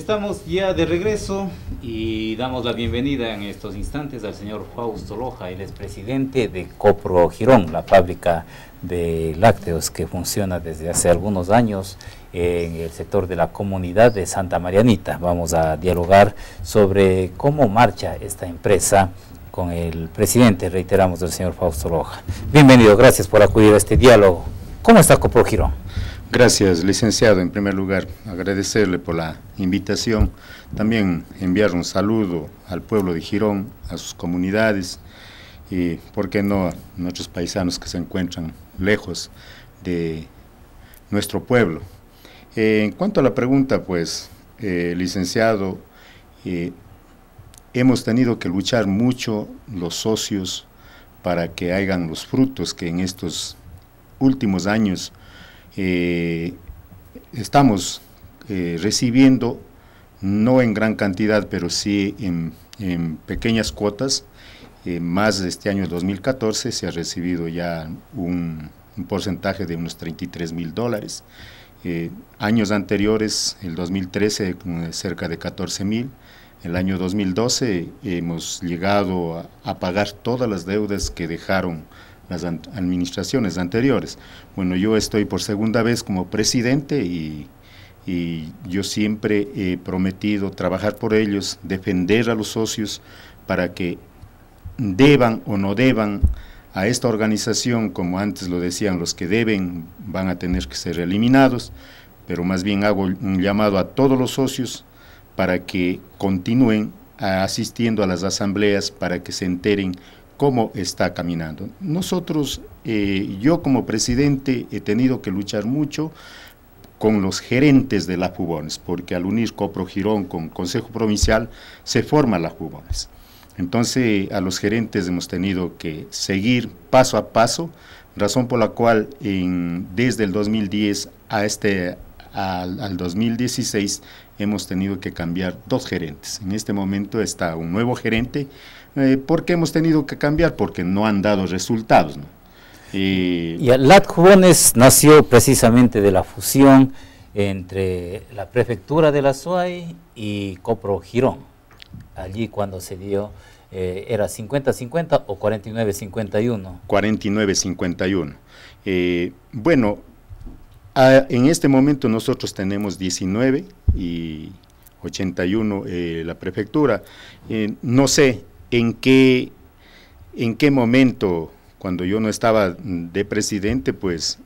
Estamos ya de regreso y damos la bienvenida en estos instantes al señor Fausto Loja, el presidente de Copro Girón, la fábrica de lácteos que funciona desde hace algunos años en el sector de la comunidad de Santa Marianita. Vamos a dialogar sobre cómo marcha esta empresa con el presidente, reiteramos, del señor Fausto Loja. Bienvenido, gracias por acudir a este diálogo. ¿Cómo está Copro Girón? Gracias, licenciado. En primer lugar, agradecerle por la invitación. También enviar un saludo al pueblo de Girón, a sus comunidades y, ¿por qué no, a nuestros paisanos que se encuentran lejos de nuestro pueblo? Eh, en cuanto a la pregunta, pues, eh, licenciado, eh, hemos tenido que luchar mucho los socios para que hagan los frutos que en estos últimos años eh, estamos eh, recibiendo, no en gran cantidad, pero sí en, pequeñas cuotas, eh, más de este año 2014 se ha recibido ya un, porcentaje de unos 33 mil dólares. años anteriores, el 2013 cerca de 14 mil, el año 2012 hemos llegado a, pagar todas las deudas que dejaron las administraciones anteriores. Bueno, yo estoy por segunda vez como presidente y, y yo siempre he prometido trabajar por ellos, defender a los socios para que deban o no deban a esta organización, como antes lo decían, los que deben van a tener que ser eliminados, pero más bien hago un llamado a todos los socios para que continúen asistiendo a las asambleas para que se enteren cómo está caminando. Nosotros, eh, yo como presidente he tenido que luchar mucho con los gerentes de las Jubones, porque al unir Copro Girón con Consejo Provincial se forman las Jubones. Entonces a los gerentes hemos tenido que seguir paso a paso, razón por la cual desde el 2010 a este, al 2016 hemos tenido que cambiar dos gerentes. En este momento está un nuevo gerente. Eh, ¿Por qué hemos tenido que cambiar? Porque no han dado resultados. Eh, y, y Lat nació precisamente de la fusión entre la prefectura de la SUAI y Copro Girón. Allí cuando se dio eh, era 50-50 o 49-51. 49-51. Eh, bueno, Ah, en este momento nosotros tenemos 19 y 81 eh, la prefectura. Eh, no sé en qué, en qué momento, cuando yo no estaba de presidente, pues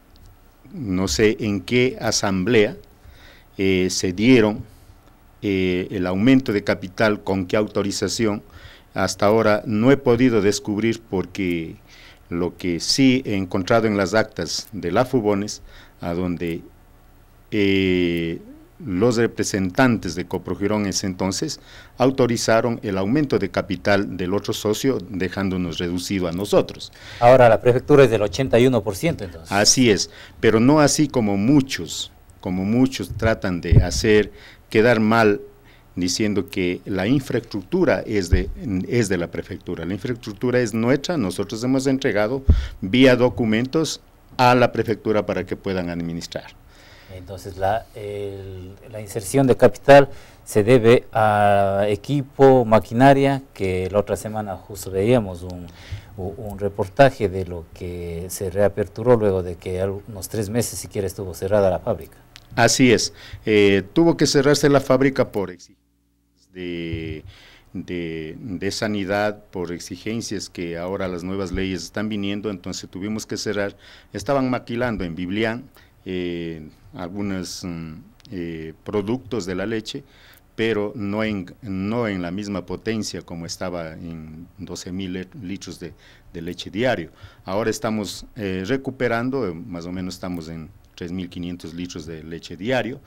no sé en qué asamblea eh, se dieron el aumento de capital, con qué autorización. Hasta ahora no he podido descubrir porque lo que sí he encontrado en las actas de la Fubones a donde eh, los representantes de Coprogirón en ese entonces autorizaron el aumento de capital del otro socio, dejándonos reducido a nosotros. Ahora la prefectura es del 81% entonces. Así es, pero no así como muchos, como muchos tratan de hacer quedar mal diciendo que la infraestructura es de, es de la prefectura. La infraestructura es nuestra, nosotros hemos entregado vía documentos a la prefectura para que puedan administrar. Entonces, la, inserción de capital se debe a equipo, maquinaria, que la otra semana justo veíamos un, reportaje de lo que se reaperturó luego de que unos tres meses siquiera estuvo cerrada la fábrica. Así es, eh, tuvo que cerrarse la fábrica por exigencias de de, sanidad por exigencias que ahora las nuevas leyes están viniendo, entonces tuvimos que cerrar. Estaban maquilando en Biblián eh, algunos mm, eh, productos de la leche, pero no en, no en la misma potencia como estaba en 12 mil litros de, leche diario. Ahora estamos eh, recuperando, más o menos estamos en 3.500 litros de leche diario.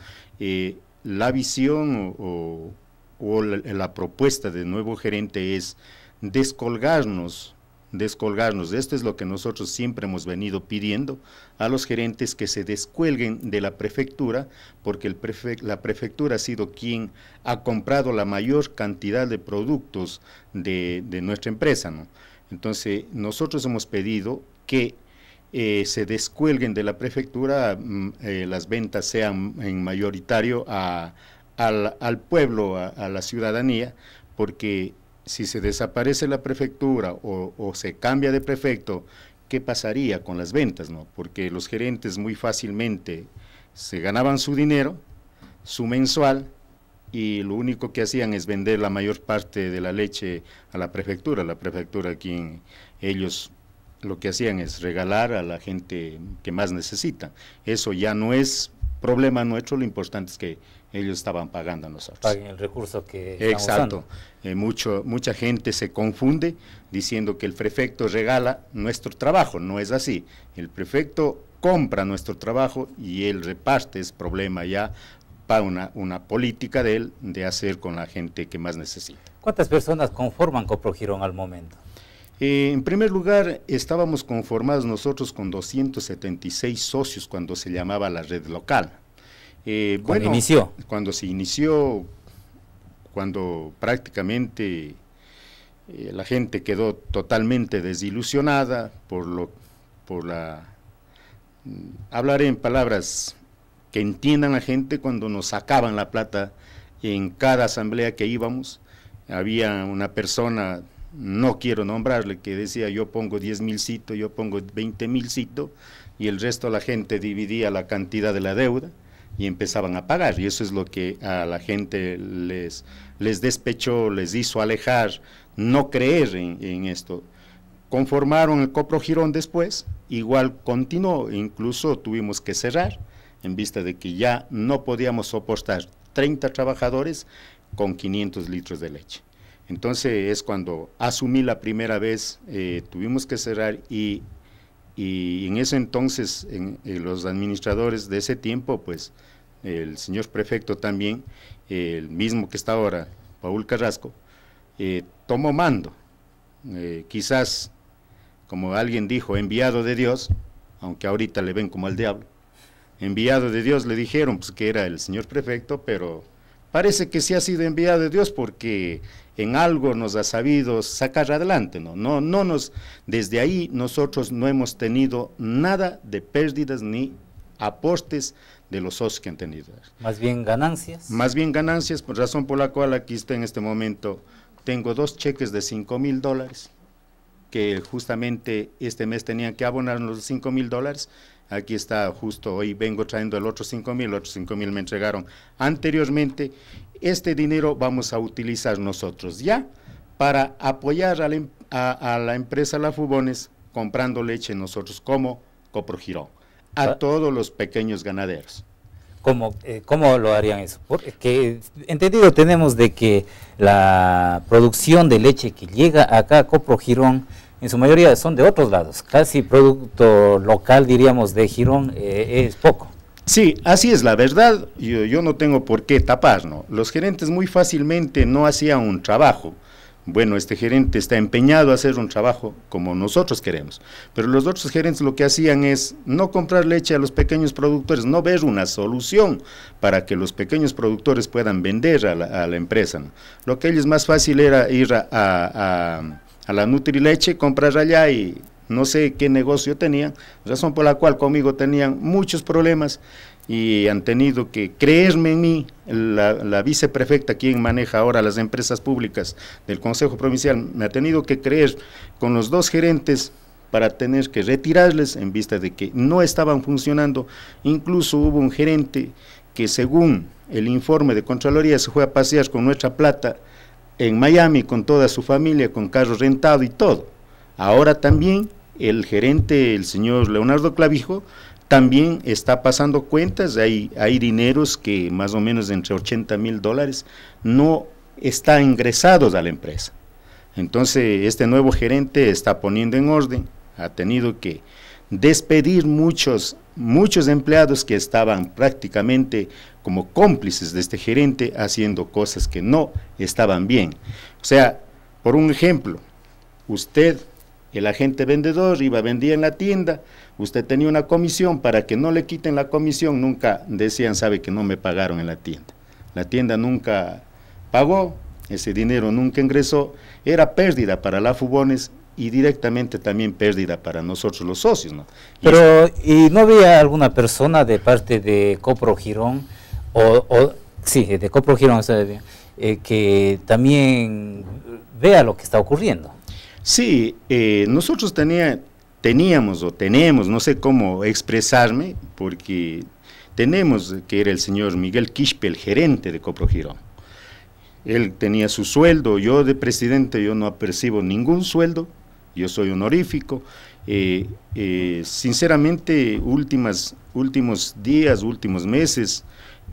la visión o o la, propuesta del nuevo gerente es descolgarnos descolgarnos. Esto es lo que nosotros siempre hemos venido pidiendo a los gerentes que se descuelguen de la prefectura, porque el la prefectura ha sido quien ha comprado la mayor cantidad de productos de, nuestra empresa. ¿no? Entonces, nosotros hemos pedido que eh, se descuelguen de la prefectura, mm, eh, las ventas sean en mayoritario a, al, pueblo, a, la ciudadanía, porque si se desaparece la prefectura o, se cambia de prefecto, ¿qué pasaría con las ventas? Porque los gerentes muy fácilmente se ganaban su dinero, su mensual, y lo único que hacían es vender la mayor parte de la leche a la prefectura, la prefectura a quien ellos lo que hacían es regalar a la gente que más necesita. Eso ya no es problema nuestro, lo importante es que ellos estaban pagando a nosotros. Paguen el recurso que Exacto. Eh, mucho, mucha gente se confunde diciendo que el prefecto regala nuestro trabajo. No es así. El prefecto compra nuestro trabajo y él reparte, es problema ya para una, una política de él de hacer con la gente que más necesita. ¿Cuántas personas conforman Coprogirón al momento? Eh, en primer lugar, estábamos conformados nosotros con 276 socios cuando se llamaba la red local. Eh, cuando inició. Cuando se inició, cuando prácticamente eh, la gente quedó totalmente desilusionada por lo, por la, mm, hablaré en palabras que entiendan la gente cuando nos sacaban la plata en cada asamblea que íbamos, había una persona no quiero nombrarle, que decía yo pongo 10 mil cito, yo pongo 20 mil cito, y el resto de la gente dividía la cantidad de la deuda y empezaban a pagar. Y eso es lo que a la gente les, les despechó, les hizo alejar, no creer en, esto. Conformaron el Copro Girón después, igual continuó, incluso tuvimos que cerrar en vista de que ya no podíamos soportar 30 trabajadores con 500 litros de leche. Entonces es cuando asumí la primera vez, eh, tuvimos que cerrar y, en ese entonces eh, los administradores de ese tiempo, pues el señor prefecto también, el mismo que está ahora, Paul Carrasco, eh, tomó mando. quizás, como alguien dijo, enviado de Dios, aunque ahorita le ven como al diablo, enviado de Dios le dijeron pues, que era el señor prefecto, pero parece que sí ha sido enviado de Dios porque en algo nos ha sabido sacar adelante, ¿no? No, no nos, desde ahí nosotros no hemos tenido nada de pérdidas ni aportes de los socios que han tenido. Más bien ganancias. Más bien ganancias, por razón por la cual aquí está en este momento, tengo dos cheques de 5 mil dólares, que justamente este mes tenían que abonarnos los 5 mil dólares, Aquí está justo, hoy vengo trayendo el otro 5 mil, otros 5 mil me entregaron anteriormente. Este dinero vamos a utilizar nosotros ya para apoyar em, a la, empresa La Fubones comprando leche nosotros como Copro Girón, a ah. todos los pequeños ganaderos. ¿Cómo, eh, lo harían eso? Porque entendido tenemos de que la producción de leche que llega acá a Coprogirón en su mayoría son de otros lados. Casi producto local, diríamos, de Girón eh, es poco. Sí, así es la verdad. Yo, no tengo por qué tapar, Los gerentes muy fácilmente no hacían un trabajo. Bueno, este gerente está empeñado a hacer un trabajo como nosotros queremos. Pero los otros gerentes lo que hacían es no comprar leche a los pequeños productores, no ver una solución para que los pequeños productores puedan vender a la, empresa. Lo que ellos más fácil era ir a a la Nutrileche, comprar allá y no sé qué negocio tenían, razón por la cual conmigo tenían muchos problemas y han tenido que creerme en mí, la, la, viceprefecta, quien maneja ahora las empresas públicas del Consejo Provincial, me ha tenido que creer con los dos gerentes para tener que retirarles en vista de que no estaban funcionando. Incluso hubo un gerente que según el informe de Contraloría se fue a pasear con nuestra plata en Miami con toda su familia, con carro rentado y todo. Ahora también el gerente, el señor Leonardo Clavijo, también está pasando cuentas, hay, hay dineros que más o menos entre 80 mil dólares no está ingresados a la empresa. Entonces, este nuevo gerente está poniendo en orden, ha tenido que despedir muchos, muchos empleados que estaban prácticamente como cómplices de este gerente haciendo cosas que no estaban bien. O sea, por un ejemplo, usted, el agente vendedor, iba a vender en la tienda, usted tenía una comisión, para que no le quiten la comisión, nunca decían, sabe que no me pagaron en la tienda. La tienda nunca pagó, ese dinero nunca ingresó, era pérdida para la Fubones y directamente también pérdida para nosotros los socios. ¿no? Pero, ¿y no había alguna persona de parte de Copro Girón o, sí, eh, de coprogirón, eh, que también vea lo que está ocurriendo. Sí, eh, nosotros tenía, teníamos o tenemos, no sé cómo expresarme, porque tenemos que era el señor Miguel Quispe, el gerente de coprogirón. Él tenía su sueldo, yo de presidente yo no percibo ningún sueldo, yo soy honorífico. Eh, sinceramente, últimos días, últimos meses,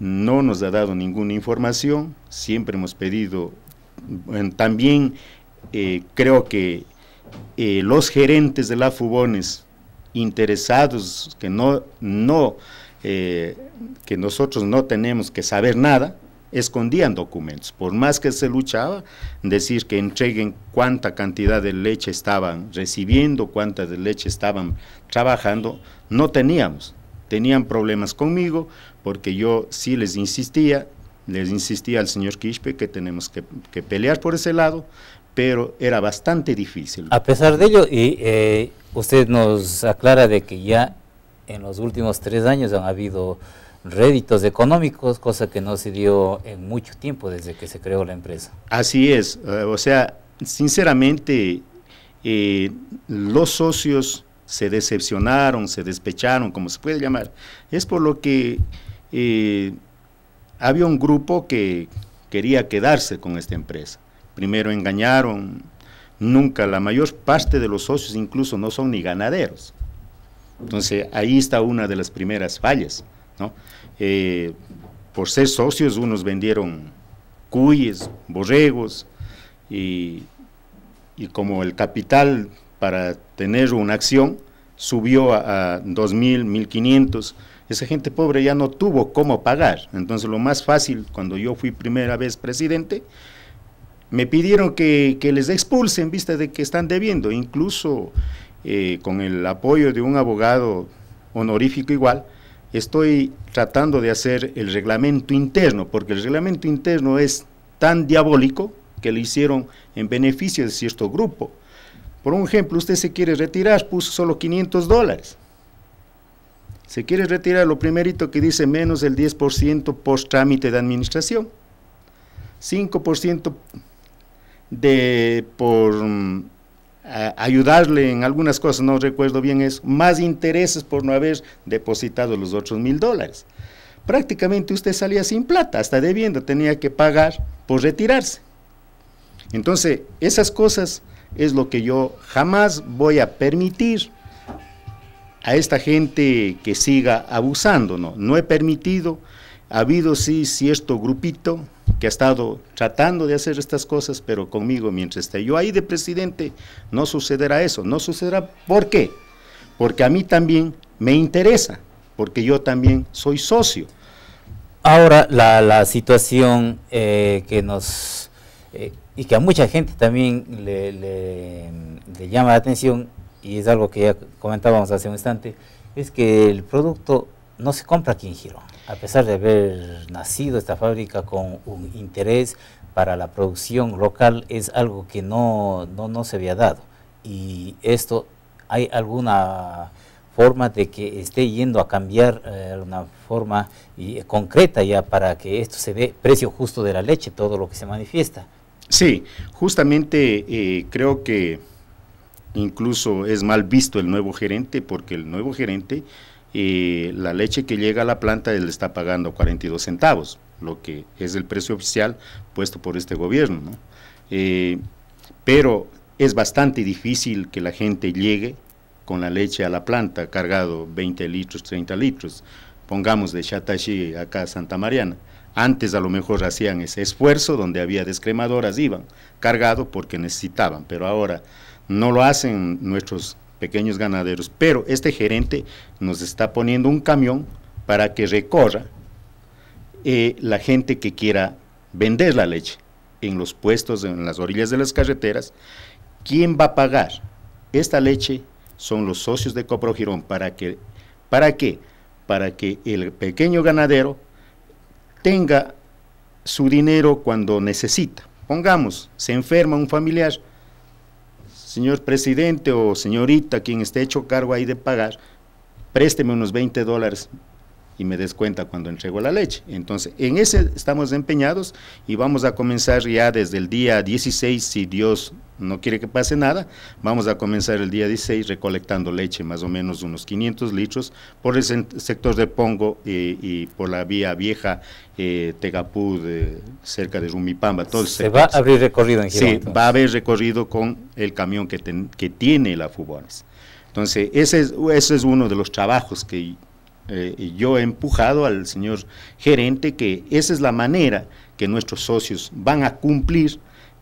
no nos ha dado ninguna información, siempre hemos pedido, también eh, creo que eh, los gerentes de la Fubones interesados que no, eh, que nosotros no tenemos que saber nada, escondían documentos. Por más que se luchaba, decir que entreguen cuánta cantidad de leche estaban recibiendo, cuánta de leche estaban trabajando, no teníamos tenían problemas conmigo porque yo sí les insistía, les insistía al señor Quispe que tenemos que, pelear por ese lado, pero era bastante difícil. A pesar de ello, y eh, usted nos aclara de que ya en los últimos tres años han habido réditos económicos, cosa que no se dio en mucho tiempo desde que se creó la empresa. Así es, eh, o sea, sinceramente, eh, los socios se decepcionaron, se despecharon, como se puede llamar. Es por lo que eh, había un grupo que quería quedarse con esta empresa. Primero engañaron, nunca la mayor parte de los socios incluso no son ni ganaderos. Entonces ahí está una de las primeras fallas. Eh, por ser socios unos vendieron cuyes, borregos y como el capital para tener una acción subió a, 2.000, 1.500. Esa gente pobre ya no tuvo cómo pagar. Entonces lo más fácil, cuando yo fui primera vez presidente, me pidieron que, les expulse en vista de que están debiendo. Incluso eh, con el apoyo de un abogado honorífico igual, estoy tratando de hacer el reglamento interno, porque el reglamento interno es tan diabólico que lo hicieron en beneficio de cierto grupo. Por un ejemplo, usted se quiere retirar, puso solo 500 dólares. Se quiere retirar lo primerito que dice menos del 10% por trámite de administración. 5% de por mm, ayudarle en algunas cosas, no recuerdo bien eso, más intereses por no haber depositado los otros mil dólares. Prácticamente usted salía sin plata, hasta debiendo, tenía que pagar por retirarse. Entonces, esas cosas es lo que yo jamás voy a permitir a esta gente que siga abusando. No he permitido, ha habido sí cierto grupito que ha estado tratando de hacer estas cosas, pero conmigo mientras esté yo ahí de presidente, no sucederá eso, no sucederá. ¿Por qué? Porque a mí también me interesa, porque yo también soy socio. Ahora, la, situación eh, que nos... Eh, y que a mucha gente también le, llama la atención, y es algo que ya comentábamos hace un instante, es que el producto no se compra aquí en Girón, a pesar de haber nacido esta fábrica con un interés para la producción local, es algo que no, no, no se había dado. Y esto, ¿hay alguna forma de que esté yendo a cambiar eh, una forma y, eh, concreta ya para que esto se ve, precio justo de la leche, todo lo que se manifiesta? Sí, justamente eh, creo que incluso es mal visto el nuevo gerente porque el nuevo gerente, eh, la leche que llega a la planta le está pagando 42 centavos, lo que es el precio oficial puesto por este gobierno. Eh, pero es bastante difícil que la gente llegue con la leche a la planta cargado 20 litros, 30 litros, pongamos de Chatashi acá a Santa Mariana. Antes a lo mejor hacían ese esfuerzo, donde había descremadoras, iban cargado porque necesitaban, pero ahora no lo hacen nuestros pequeños ganaderos. Pero este gerente nos está poniendo un camión para que recorra eh, la gente que quiera vender la leche en los puestos, en las orillas de las carreteras. ¿Quién va a pagar? Esta leche son los socios de Coprogirón. ¿Para que ¿Para qué? Para que el pequeño ganadero tenga su dinero cuando necesita. Pongamos, se enferma un familiar, señor presidente o señorita, quien esté hecho cargo ahí de pagar, présteme unos 20 dólares y me des cuenta cuando entrego la leche. Entonces, en ese estamos empeñados y vamos a comenzar ya desde el día 16, si Dios no quiere que pase nada, vamos a comenzar el día 16 recolectando leche, más o menos unos 500 litros, por el sector de Pongo eh, y por la vía vieja eh, Tegapú, de, cerca de Rumipamba. Todo ¿Se va a haber recorrido en Girón? Sí, va a haber recorrido con el camión que, que tiene la Fubones. Entonces, ese es, ese es uno de los trabajos que eh, yo he empujado al señor gerente que esa es la manera que nuestros socios van a cumplir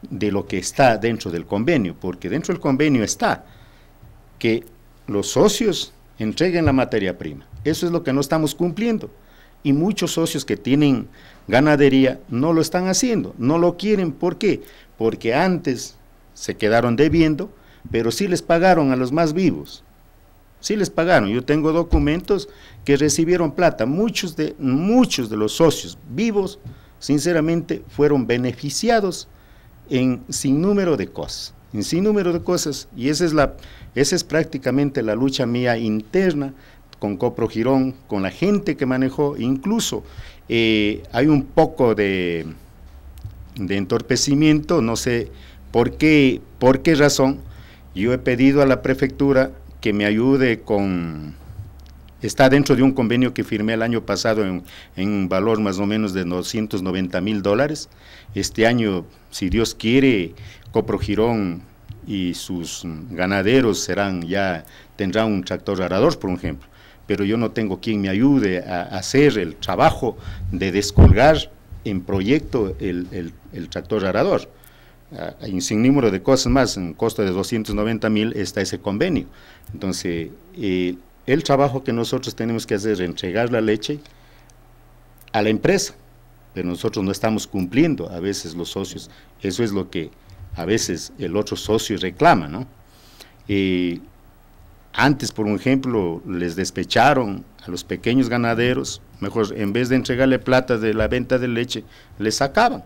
de lo que está dentro del convenio, porque dentro del convenio está que los socios entreguen la materia prima. Eso es lo que no estamos cumpliendo. Y muchos socios que tienen ganadería no lo están haciendo, no lo quieren. ¿Por qué? Porque antes se quedaron debiendo, pero sí les pagaron a los más vivos. Sí les pagaron. Yo tengo documentos que recibieron plata. Muchos de, muchos de los socios vivos, sinceramente, fueron beneficiados en sin número de cosas. En sin número de cosas. Y esa es, la, esa es prácticamente la lucha mía interna con Copro Girón, con la gente que manejó. Incluso eh, hay un poco de, de entorpecimiento, no sé por qué, por qué razón. Yo he pedido a la prefectura que me ayude con... Está dentro de un convenio que firmé el año pasado en, un valor más o menos de 290 mil dólares. Este año, si Dios quiere, Copro Girón y sus ganaderos serán ya tendrán un tractor arador, por ejemplo. Pero yo no tengo quien me ayude a hacer el trabajo de descolgar en proyecto el, el, tractor arador. Uh, sin número de cosas más, en costo de 290 mil está ese convenio. Entonces, el trabajo que nosotros tenemos que hacer es entregar la leche a la empresa, pero nosotros no estamos cumpliendo a veces los socios. Eso es lo que a veces el otro socio reclama, ¿no? y antes, por ejemplo, les despecharon a los pequeños ganaderos, mejor, en vez de entregarle plata de la venta de leche, les sacaban.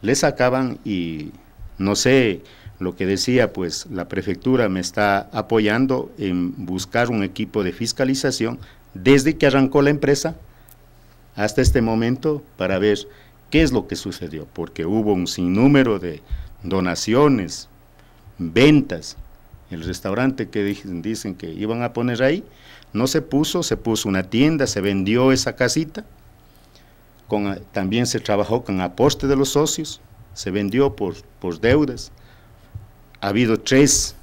Les sacaban y, no sé, lo que decía, pues la prefectura me está apoyando en buscar un equipo de fiscalización desde que arrancó la empresa hasta este momento para ver qué es lo que sucedió, porque hubo un sinnúmero de donaciones, ventas. El restaurante que dicen que iban a poner ahí, no se puso, se puso una tienda, se vendió esa casita. también se trabajó con aporte de los socios, se vendió por deudas ha habido tres,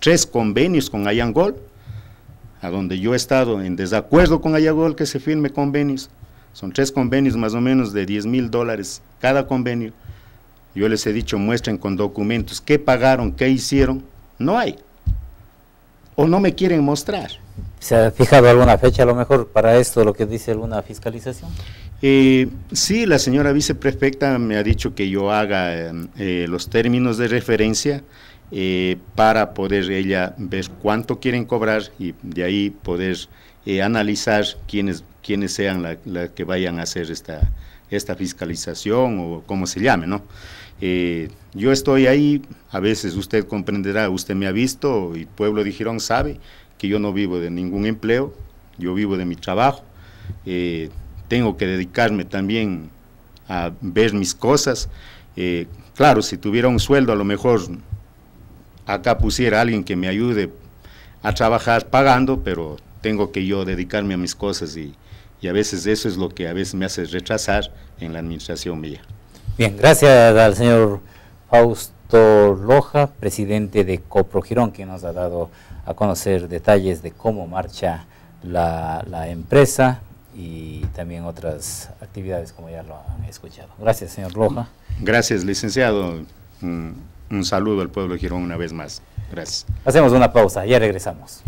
tres convenios con Ayangol, a donde yo he estado en desacuerdo con Ayangol que se firme convenios. Son tres convenios más o menos de 10 mil dólares cada convenio. Yo les he dicho, muestren con documentos qué pagaron, qué hicieron. No hay. O no me quieren mostrar. ¿Se ha fijado alguna fecha a lo mejor para esto, lo que dice alguna fiscalización? Eh, sí, la señora viceprefecta me ha dicho que yo haga eh, los términos de referencia eh, para poder ella ver cuánto quieren cobrar y de ahí poder eh, analizar quiénes, quiénes sean las que vayan a hacer esta, esta fiscalización o como se llame, ¿no? Eh, yo estoy ahí, a veces usted comprenderá, usted me ha visto y Pueblo de Girón sabe que yo no vivo de ningún empleo, yo vivo de mi trabajo, tengo que dedicarme también a ver mis cosas. claro, si tuviera un sueldo a lo mejor acá pusiera alguien que me ayude a trabajar pagando, pero tengo que yo dedicarme a mis cosas y, a veces eso es lo que a veces me hace retrasar en la administración mía. Bien, gracias al señor Fausto Roja, presidente de Copro Girón, que nos ha dado a conocer detalles de cómo marcha la, la empresa y también otras actividades como ya lo han escuchado. Gracias, señor Roja. Gracias, licenciado. Mm, un saludo al pueblo de Girón una vez más. Gracias. Hacemos una pausa, ya regresamos.